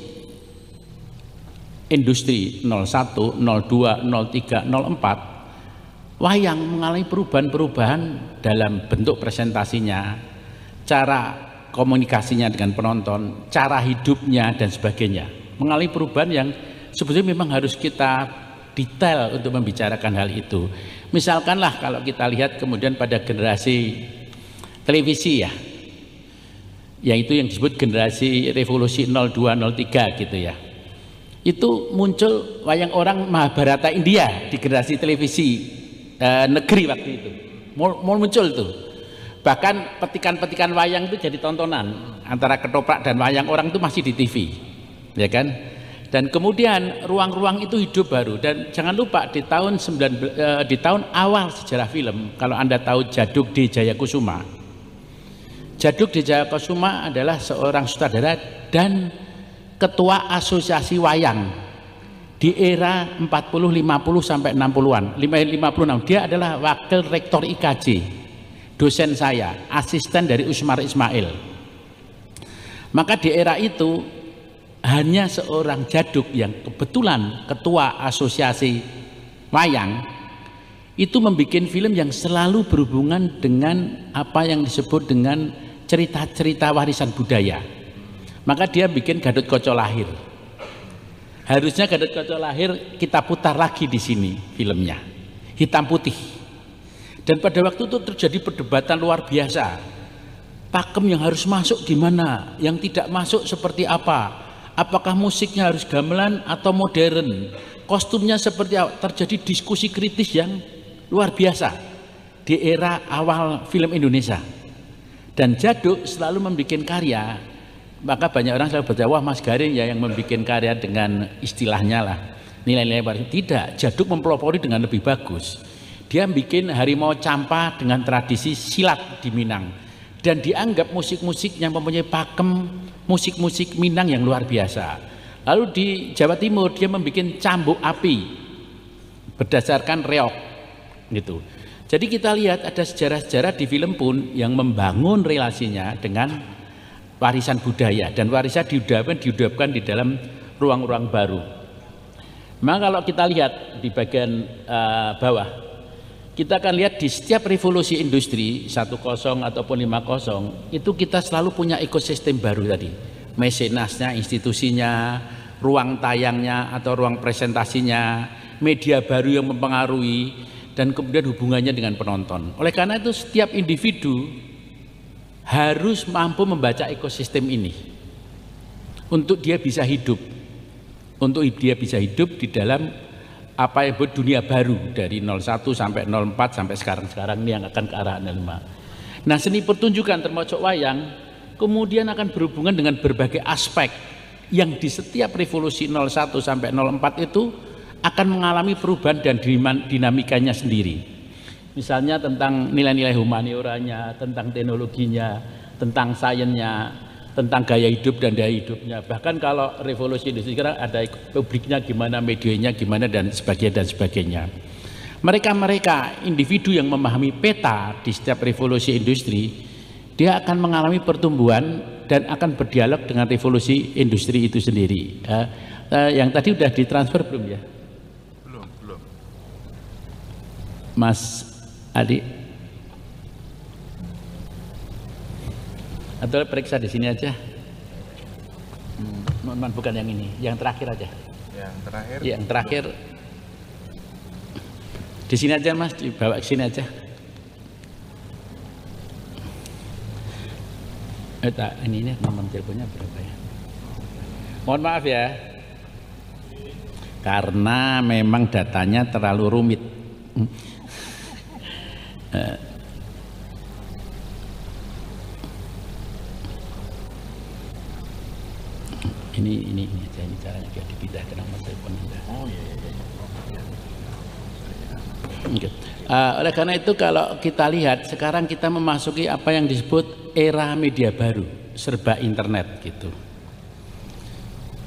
industri 01, 02, 03, 04 wayang mengalami perubahan-perubahan dalam bentuk presentasinya, cara komunikasinya dengan penonton, cara hidupnya dan sebagainya. Mengalami perubahan yang sebetulnya memang harus kita detail untuk membicarakan hal itu. Misalkanlah kalau kita lihat kemudian pada generasi televisi ya, yaitu yang disebut generasi revolusi 0203 gitu ya. Itu muncul wayang orang Mahabharata India di generasi televisi e, negeri waktu itu. Mau, mau muncul tuh. Bahkan petikan-petikan wayang itu jadi tontonan antara ketoprak dan wayang orang itu masih di TV. Ya kan? Dan kemudian ruang-ruang itu hidup baru dan jangan lupa di tahun 19, eh, di tahun awal sejarah film kalau Anda tahu Jaduk di Jayakusuma. Jaduk di Jayakusuma adalah seorang sutradara dan ketua asosiasi wayang di era 40 50 sampai 60-an. 56 dia adalah wakil rektor IKJ. Dosen saya, asisten dari Usmar Ismail. Maka di era itu hanya seorang jaduk yang kebetulan ketua asosiasi wayang itu membuat film yang selalu berhubungan dengan apa yang disebut dengan cerita-cerita warisan budaya maka dia bikin Gadot Koco lahir harusnya Gadot Koco lahir kita putar lagi di sini filmnya hitam putih dan pada waktu itu terjadi perdebatan luar biasa pakem yang harus masuk di mana, yang tidak masuk seperti apa apakah musiknya harus gamelan atau modern kostumnya seperti apa? terjadi diskusi kritis yang luar biasa di era awal film Indonesia dan Jaduk selalu membuat karya maka banyak orang selalu berkata wah Mas Garing ya yang membuat karya dengan istilahnya lah nilai-nilai baru tidak Jaduk mempelopori dengan lebih bagus dia membuat harimau campa dengan tradisi silat di Minang dan dianggap musik-musiknya mempunyai pakem musik-musik Minang yang luar biasa. Lalu di Jawa Timur dia membuat cambuk api berdasarkan reok gitu. Jadi kita lihat ada sejarah-sejarah di film pun yang membangun relasinya dengan warisan budaya dan warisan diudapkan diudapkan di dalam ruang-ruang baru. Maka kalau kita lihat di bagian uh, bawah kita akan lihat di setiap revolusi industri 10 ataupun 50 itu kita selalu punya ekosistem baru tadi mesenasnya institusinya ruang tayangnya atau ruang presentasinya media baru yang mempengaruhi dan kemudian hubungannya dengan penonton oleh karena itu setiap individu harus mampu membaca ekosistem ini untuk dia bisa hidup untuk dia bisa hidup di dalam apa yang dunia baru dari 01 sampai 04 sampai sekarang-sekarang ini yang akan ke arah 05. Nah seni pertunjukan termasuk wayang kemudian akan berhubungan dengan berbagai aspek yang di setiap revolusi 01 sampai 04 itu akan mengalami perubahan dan dinamikanya sendiri. Misalnya tentang nilai-nilai humanioranya, tentang teknologinya, tentang sainsnya, tentang gaya hidup dan daya hidupnya. Bahkan kalau revolusi industri sekarang ada publiknya gimana, medianya gimana dan sebagainya dan sebagainya. Mereka-mereka individu yang memahami peta di setiap revolusi industri, dia akan mengalami pertumbuhan dan akan berdialog dengan revolusi industri itu sendiri. Eh, eh, yang tadi sudah ditransfer belum ya? Belum, belum. Mas Adi Atau periksa di sini aja. Hmm, bukan yang ini, yang terakhir aja. Yang terakhir. Iya, yang terakhir. Di sini aja Mas, dibawa ke sini aja. Eh, ini, ini nomor teleponnya berapa ya? Mohon maaf ya. Karena memang datanya terlalu rumit. Hmm. <laughs> Eh, ini ini ini aja ini cara dipindah ke nomor telepon Anda. Oh iya iya. iya. iya. Okay. Uh, oleh karena itu kalau kita lihat sekarang kita memasuki apa yang disebut era media baru, serba internet gitu.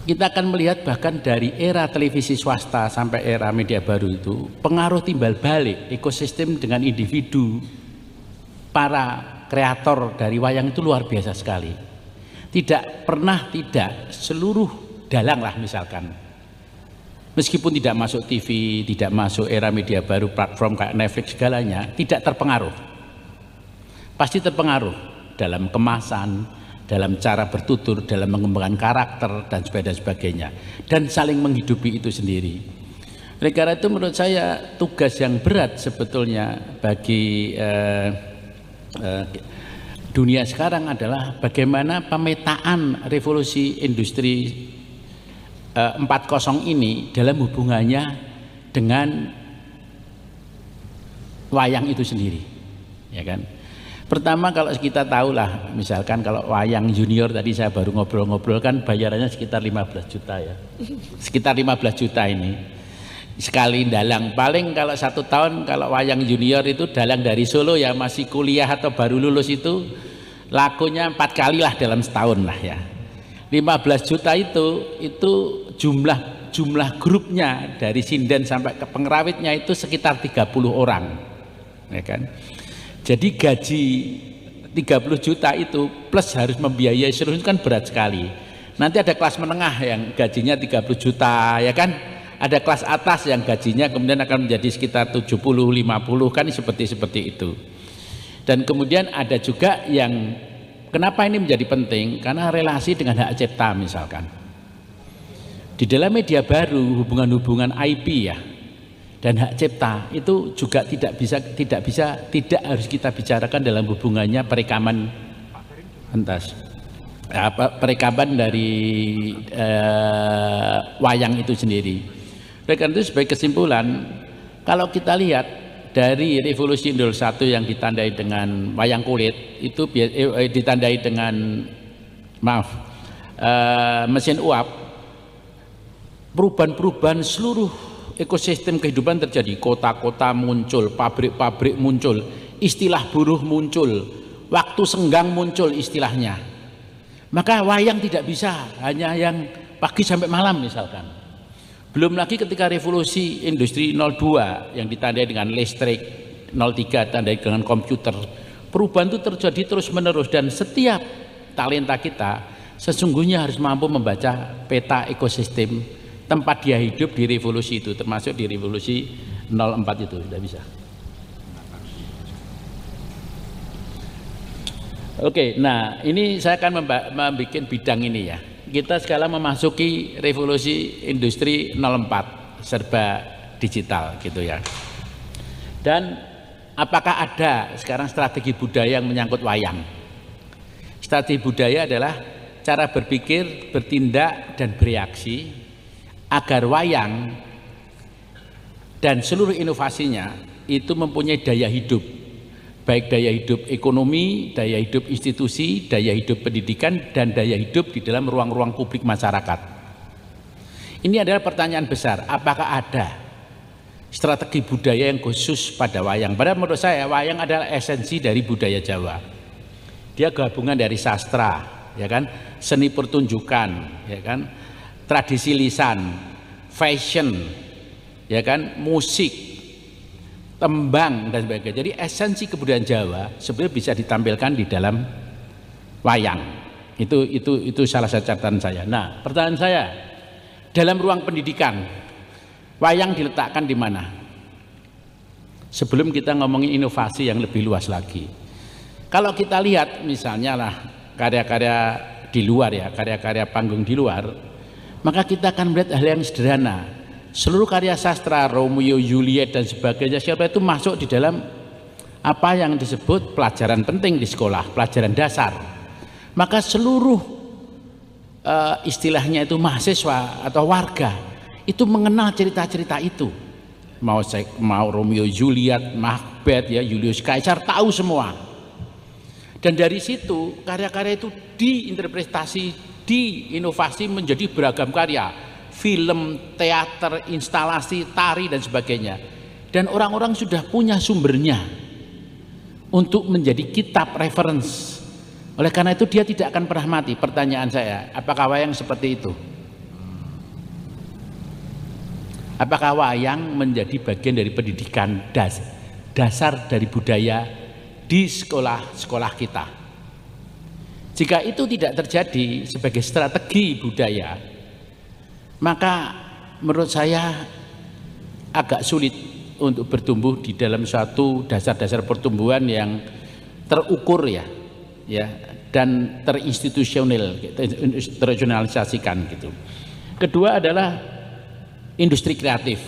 Kita akan melihat bahkan dari era televisi swasta sampai era media baru itu pengaruh timbal balik ekosistem dengan individu para kreator dari wayang itu luar biasa sekali tidak pernah tidak seluruh dalang lah misalkan meskipun tidak masuk TV tidak masuk era media baru platform kayak Netflix segalanya tidak terpengaruh pasti terpengaruh dalam kemasan dalam cara bertutur dalam mengembangkan karakter dan sebagainya dan saling menghidupi itu sendiri oleh itu menurut saya tugas yang berat sebetulnya bagi eh, eh, dunia sekarang adalah bagaimana pemetaan revolusi industri 4.0 e, ini dalam hubungannya dengan wayang itu sendiri ya kan pertama kalau kita tahulah misalkan kalau wayang junior tadi saya baru ngobrol-ngobrol kan bayarannya sekitar 15 juta ya sekitar 15 juta ini sekali dalang paling kalau satu tahun kalau wayang junior itu dalang dari Solo ya masih kuliah atau baru lulus itu lakunya empat kali lah dalam setahun lah ya 15 juta itu itu jumlah jumlah grupnya dari sinden sampai ke pengrawitnya itu sekitar 30 orang ya kan jadi gaji 30 juta itu plus harus membiayai seluruh itu kan berat sekali nanti ada kelas menengah yang gajinya 30 juta ya kan ada kelas atas yang gajinya kemudian akan menjadi sekitar 70 50 kan seperti seperti itu dan kemudian ada juga yang kenapa ini menjadi penting? Karena relasi dengan hak cipta misalkan. Di dalam media baru hubungan-hubungan IP ya dan hak cipta itu juga tidak bisa tidak bisa tidak harus kita bicarakan dalam hubungannya perekaman pentas apa perekaman dari eh, wayang itu sendiri. Oleh karena itu sebagai kesimpulan kalau kita lihat dari revolusi Indul satu yang ditandai dengan wayang kulit itu eh, ditandai dengan maaf eh, mesin uap perubahan-perubahan seluruh ekosistem kehidupan terjadi kota-kota muncul pabrik-pabrik muncul istilah buruh muncul waktu senggang muncul istilahnya maka wayang tidak bisa hanya yang pagi sampai malam misalkan belum lagi ketika revolusi industri 02 yang ditandai dengan listrik, 03 tandai dengan komputer. Perubahan itu terjadi terus-menerus dan setiap talenta kita sesungguhnya harus mampu membaca peta ekosistem tempat dia hidup di revolusi itu termasuk di revolusi 04 itu sudah bisa. Oke, nah ini saya akan membuat bidang ini ya kita sekarang memasuki revolusi industri 04 serba digital gitu ya. Dan apakah ada sekarang strategi budaya yang menyangkut wayang? Strategi budaya adalah cara berpikir, bertindak dan bereaksi agar wayang dan seluruh inovasinya itu mempunyai daya hidup baik daya hidup ekonomi, daya hidup institusi, daya hidup pendidikan, dan daya hidup di dalam ruang-ruang publik masyarakat. Ini adalah pertanyaan besar, apakah ada strategi budaya yang khusus pada wayang? Padahal menurut saya wayang adalah esensi dari budaya Jawa. Dia gabungan dari sastra, ya kan, seni pertunjukan, ya kan, tradisi lisan, fashion, ya kan, musik, tembang dan sebagainya. Jadi esensi kebudayaan Jawa sebenarnya bisa ditampilkan di dalam wayang. Itu itu itu salah satu catatan saya. Nah, pertanyaan saya dalam ruang pendidikan wayang diletakkan di mana? Sebelum kita ngomongin inovasi yang lebih luas lagi. Kalau kita lihat misalnya lah karya-karya di luar ya, karya-karya panggung di luar, maka kita akan melihat hal yang sederhana seluruh karya sastra Romeo Juliet dan sebagainya siapa itu masuk di dalam apa yang disebut pelajaran penting di sekolah pelajaran dasar maka seluruh uh, istilahnya itu mahasiswa atau warga itu mengenal cerita-cerita itu mau mau Romeo Juliet Macbeth ya Julius Caesar tahu semua dan dari situ karya-karya itu diinterpretasi diinovasi menjadi beragam karya film, teater, instalasi, tari dan sebagainya. Dan orang-orang sudah punya sumbernya untuk menjadi kitab reference. Oleh karena itu dia tidak akan pernah mati. Pertanyaan saya, apakah wayang seperti itu? Apakah wayang menjadi bagian dari pendidikan das, dasar dari budaya di sekolah-sekolah kita? Jika itu tidak terjadi sebagai strategi budaya, maka menurut saya agak sulit untuk bertumbuh di dalam suatu dasar-dasar pertumbuhan yang terukur ya ya dan terinstitusional terjurnalisasikan gitu. Kedua adalah industri kreatif.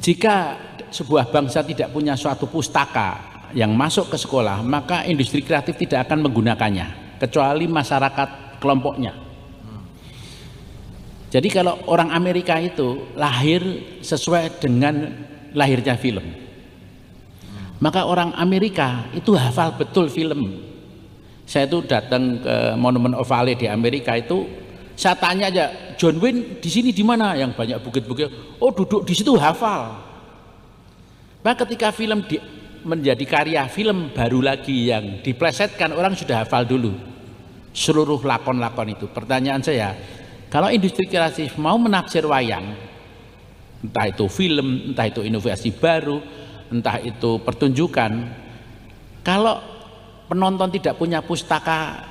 Jika sebuah bangsa tidak punya suatu pustaka yang masuk ke sekolah, maka industri kreatif tidak akan menggunakannya kecuali masyarakat kelompoknya jadi kalau orang Amerika itu lahir sesuai dengan lahirnya film. Maka orang Amerika itu hafal betul film. Saya itu datang ke Monument of Valley di Amerika itu saya tanya aja John Wayne di sini di mana yang banyak bukit-bukit. Oh duduk di situ hafal. Maka ketika film di, menjadi karya film baru lagi yang diplesetkan orang sudah hafal dulu seluruh lakon-lakon itu. Pertanyaan saya, kalau industri kreatif mau menafsir wayang, entah itu film, entah itu inovasi baru, entah itu pertunjukan, kalau penonton tidak punya pustaka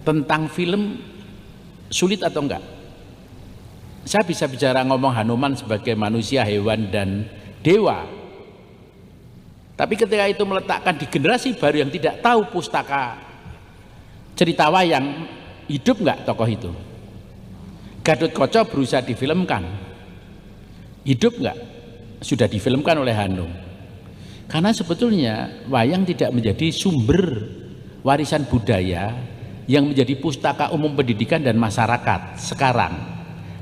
tentang film, sulit atau enggak? Saya bisa bicara ngomong Hanuman sebagai manusia, hewan, dan dewa. Tapi ketika itu meletakkan di generasi baru yang tidak tahu pustaka cerita wayang, hidup enggak tokoh itu? Gadot Koco berusaha difilmkan. Hidup nggak? Sudah difilmkan oleh Hanung. Karena sebetulnya wayang tidak menjadi sumber warisan budaya yang menjadi pustaka umum pendidikan dan masyarakat sekarang.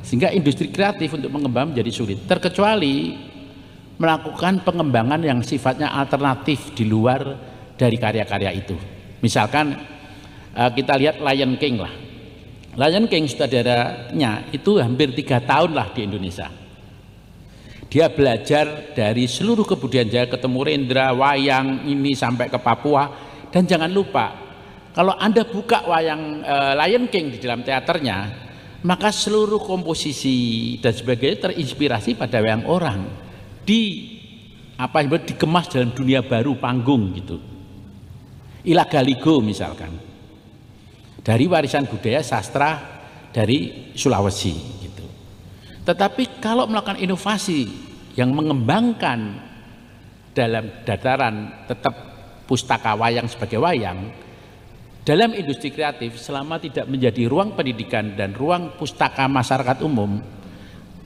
Sehingga industri kreatif untuk mengembang menjadi sulit. Terkecuali melakukan pengembangan yang sifatnya alternatif di luar dari karya-karya itu. Misalkan eh, kita lihat Lion King lah Lion King saudaranya itu hampir tiga tahun lah di Indonesia. Dia belajar dari seluruh kebudayaan Jawa, ketemu Rendra, wayang ini sampai ke Papua. Dan jangan lupa, kalau Anda buka wayang e, Lion King di dalam teaternya, maka seluruh komposisi dan sebagainya terinspirasi pada wayang orang di apa yang dikemas dalam dunia baru panggung gitu. Ilagaligo misalkan dari warisan budaya sastra dari Sulawesi gitu. Tetapi kalau melakukan inovasi yang mengembangkan dalam dataran tetap pustaka wayang sebagai wayang dalam industri kreatif selama tidak menjadi ruang pendidikan dan ruang pustaka masyarakat umum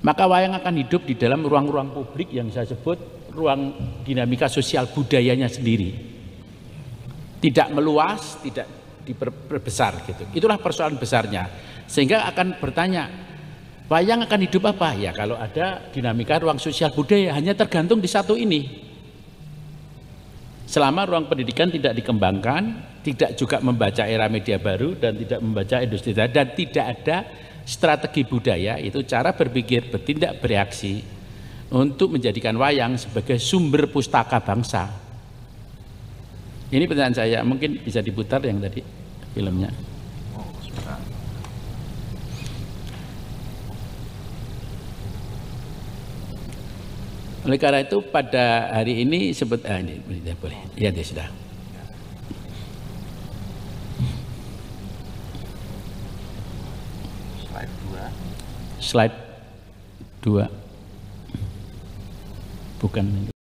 maka wayang akan hidup di dalam ruang-ruang publik yang saya sebut ruang dinamika sosial budayanya sendiri tidak meluas tidak diperbesar gitu. Itulah persoalan besarnya. Sehingga akan bertanya, wayang akan hidup apa? Ya kalau ada dinamika ruang sosial budaya hanya tergantung di satu ini. Selama ruang pendidikan tidak dikembangkan, tidak juga membaca era media baru dan tidak membaca industri dan tidak ada strategi budaya itu cara berpikir, bertindak, bereaksi untuk menjadikan wayang sebagai sumber pustaka bangsa ini pertanyaan saya, mungkin bisa diputar yang tadi filmnya. Oleh karena itu pada hari ini sebut ah, ini tidak boleh. ya, ya sudah. Slide 2. Slide 2. Bukan ini.